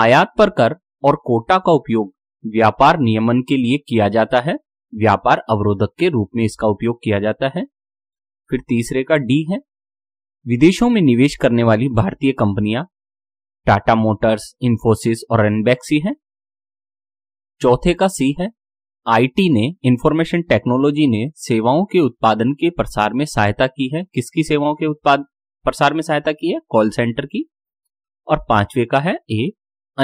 आयात पर कर और कोटा का उपयोग व्यापार नियमन के लिए किया जाता है व्यापार अवरोधक के रूप में इसका उपयोग किया जाता है फिर तीसरे का डी है विदेशों में निवेश करने वाली भारतीय कंपनियां टाटा मोटर्स इंफोसिस और रनबैक्सी है चौथे का सी है आईटी ने इंफॉर्मेशन टेक्नोलॉजी ने सेवाओं के उत्पादन के प्रसार में सहायता की है किसकी सेवाओं के उत्पाद प्रसार में सहायता की है कॉल सेंटर की और पांचवे का है ए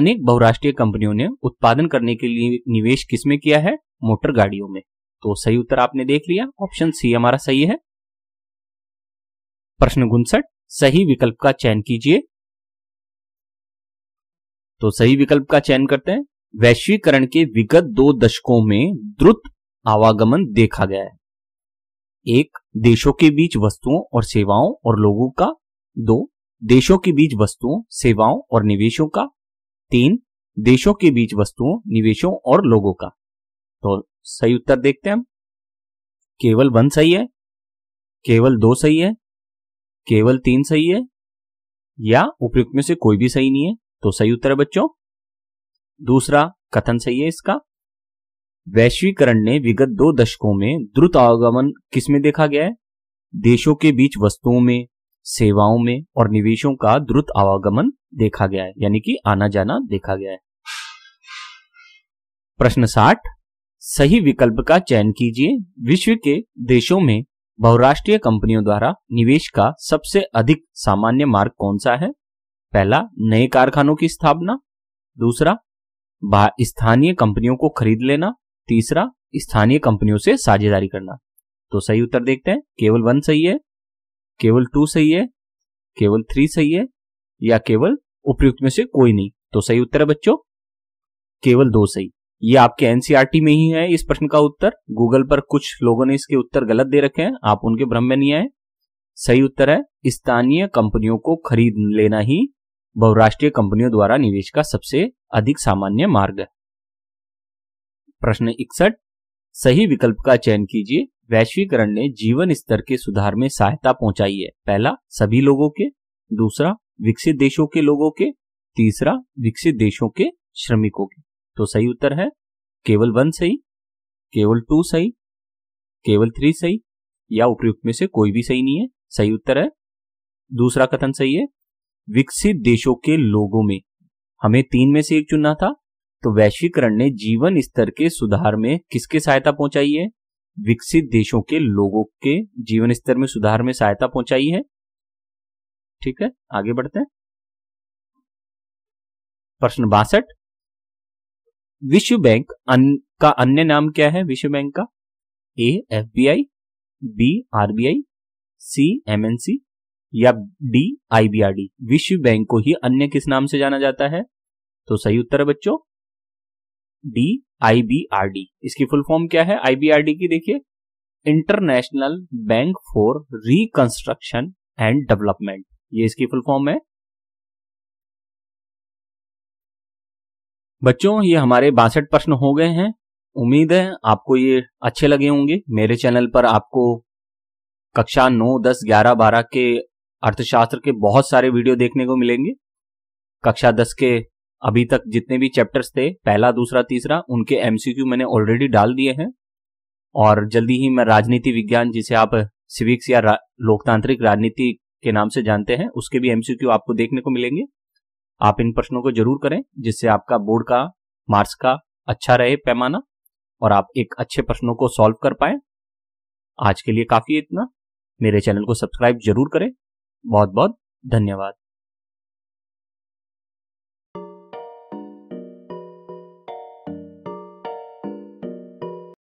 अनेक बहुराष्ट्रीय कंपनियों ने उत्पादन करने के लिए निवेश किसमें किया है मोटर गाड़ियों में तो सही उत्तर आपने देख लिया ऑप्शन सी हमारा सही है प्रश्न गुनसठ सही विकल्प का चयन कीजिए तो सही विकल्प का चयन करते हैं वैश्वीकरण के विगत दो दशकों में द्रुत आवागमन देखा गया है एक देशों के बीच वस्तुओं और सेवाओं और लोगों का दो देशों के बीच वस्तुओं सेवाओं और निवेशों का तीन देशों के बीच वस्तुओं निवेशों और लोगों का तो सही उत्तर देखते हैं हम केवल वन सही है केवल दो सही है केवल तीन सही है या उपयुक्त में से कोई भी सही नहीं है तो सही उत्तर है बच्चों दूसरा कथन सही है इसका वैश्वीकरण ने विगत दो दशकों में द्रुत आगमन किसमें देखा गया है देशों के बीच वस्तुओं में सेवाओं में और निवेशों का द्रुत आवागमन देखा गया है यानी कि आना जाना देखा गया है प्रश्न साठ सही विकल्प का चयन कीजिए विश्व के देशों में बहुराष्ट्रीय कंपनियों द्वारा निवेश का सबसे अधिक सामान्य मार्ग कौन सा है पहला नए कारखानों की स्थापना दूसरा स्थानीय कंपनियों को खरीद लेना तीसरा स्थानीय कंपनियों से साझेदारी करना तो सही उत्तर देखते हैं केवल वन सही है केवल टू सही है केवल थ्री सही है या केवल उपयुक्त में से कोई नहीं तो सही उत्तर है बच्चों केवल दो सही ये आपके एनसीआरटी e में ही है इस प्रश्न का उत्तर गूगल पर कुछ लोगों ने इसके उत्तर गलत दे रखे हैं आप उनके भ्रम में नहीं आए सही उत्तर है स्थानीय कंपनियों को खरीद लेना ही बहुराष्ट्रीय कंपनियों द्वारा निवेश का सबसे अधिक सामान्य मार्ग है प्रश्न इकसठ सही विकल्प का चयन कीजिए वैश्वीकरण ने जीवन स्तर के सुधार में सहायता पहुंचाई है पहला सभी लोगों के दूसरा विकसित देशों के लोगों के तीसरा विकसित देशों के श्रमिकों के तो सही उत्तर है केवल वन सही केवल टू सही केवल थ्री सही या उपयुक्त में से कोई भी सही नहीं है सही उत्तर है दूसरा कथन सही है विकसित देशों के लोगों में हमें तीन में से एक चुनना था तो वैश्वीकरण ने जीवन स्तर के सुधार में किसके सहायता पहुंचाई है विकसित देशों के लोगों के जीवन स्तर में सुधार में सहायता पहुंचाई है ठीक है आगे बढ़ते हैं प्रश्न बासठ विश्व बैंक अन, का अन्य नाम क्या है विश्व बैंक का A F B I B R B I C M N C या डी आईबीआरडी विश्व बैंक को ही अन्य किस नाम से जाना जाता है तो सही उत्तर है बच्चों D I B R D इसकी फुल फॉर्म क्या है आईबीआरडी की देखिए international bank for reconstruction and development ये इसकी फुल फॉर्म है बच्चों ये हमारे बासठ प्रश्न हो गए हैं उम्मीद है आपको ये अच्छे लगे होंगे मेरे चैनल पर आपको कक्षा नौ दस ग्यारह बारह के अर्थशास्त्र के बहुत सारे वीडियो देखने को मिलेंगे कक्षा दस के अभी तक जितने भी चैप्टर्स थे पहला दूसरा तीसरा उनके एमसीक्यू मैंने ऑलरेडी डाल दिए हैं और जल्दी ही मैं राजनीति विज्ञान जिसे आप सिविक्स या रा, लोकतांत्रिक राजनीति के नाम से जानते हैं उसके भी एमसीक्यू आपको देखने को मिलेंगे आप इन प्रश्नों को जरूर करें जिससे आपका बोर्ड का मार्क्स का अच्छा रहे पैमाना और आप एक अच्छे प्रश्नों को सॉल्व कर पाए आज के लिए काफी इतना मेरे चैनल को सब्सक्राइब जरूर करें बहुत बहुत धन्यवाद